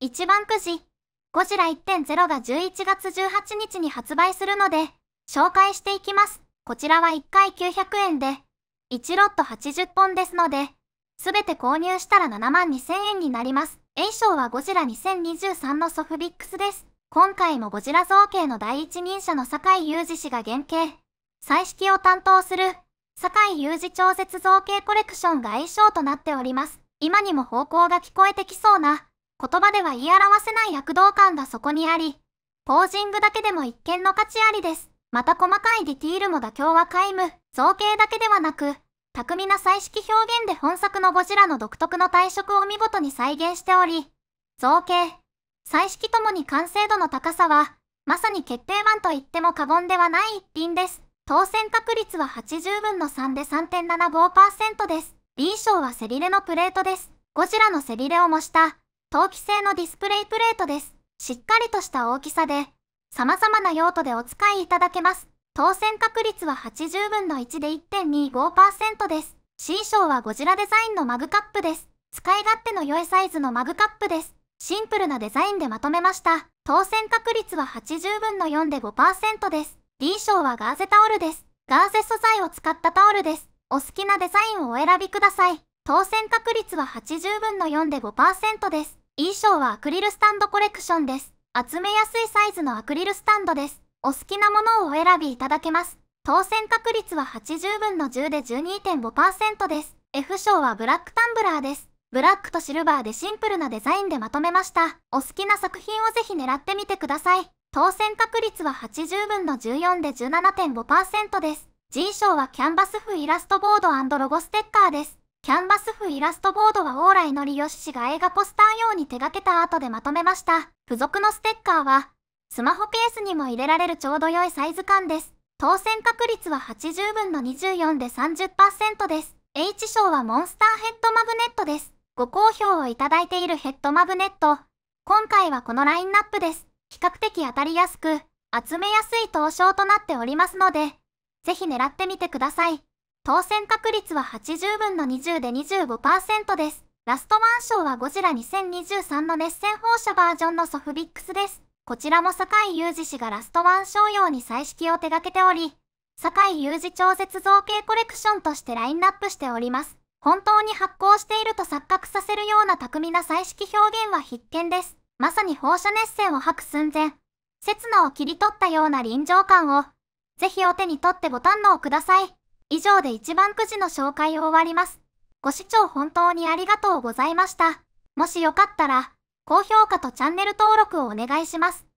一番くじ、ゴジラ1.0が11月18日に発売するので、紹介していきます。こちらは1回900円で、1ロット80本ですので、すべて購入したら7万2000円になります。A 賞はゴジラ2023のソフビックスです。今回もゴジラ造形の第一人者の坂井雄二氏が原型、彩色を担当する、坂井雄二超絶造形コレクションが愛称となっております。今にも方向が聞こえてきそうな、言葉では言い表せない躍動感がそこにあり、ポージングだけでも一見の価値ありです。また細かいディティールも妥協は皆無、造形だけではなく、巧みな彩色表現で本作のゴジラの独特の体色を見事に再現しており、造形、彩色ともに完成度の高さは、まさに決定版と言っても過言ではない一品です。当選確率は80分の3で3.75%です。臨床はセリレのプレートです。ゴジラの背びれを模した陶器製のディスプレイプレートです。しっかりとした大きさで、様々な用途でお使いいただけます。当選確率は80分の1で1.25%です。C 賞はゴジラデザインのマグカップです。使い勝手の良いサイズのマグカップです。シンプルなデザインでまとめました。当選確率は80分の4で5%です。D 賞はガーゼタオルです。ガーゼ素材を使ったタオルです。お好きなデザインをお選びください。当選確率は80分の4で5%です。衣装はアクリルスタンドコレクションです。集めやすいサイズのアクリルスタンドです。お好きなものをお選びいただけます。当選確率は80分の10で12.5%です。F 賞はブラックタンブラーです。ブラックとシルバーでシンプルなデザインでまとめました。お好きな作品をぜひ狙ってみてください。当選確率は80分の14で17.5%です。G 賞はキャンバス風イラストボードロゴステッカーです。キャンバス風イラストボードは往来のりよし氏が映画ポスター用に手掛けた後でまとめました。付属のステッカーは、スマホケースにも入れられるちょうど良いサイズ感です。当選確率は80分の24で30%です。H 賞はモンスターヘッドマグネットです。ご好評をいただいているヘッドマグネット。今回はこのラインナップです。比較的当たりやすく、集めやすい投賞となっておりますので、ぜひ狙ってみてください。当選確率は80分の20で25%です。ラストワン賞はゴジラ2023の熱戦放射バージョンのソフビックスです。こちらも坂井雄二氏がラストワン賞用に彩色を手掛けており、坂井雄二超絶造形コレクションとしてラインナップしております。本当に発行していると錯覚させるような巧みな彩色表現は必見です。まさに放射熱線を吐く寸前、刹那を切り取ったような臨場感を、ぜひお手に取ってご堪能ください。以上で一番くじの紹介を終わります。ご視聴本当にありがとうございました。もしよかったら、高評価とチャンネル登録をお願いします。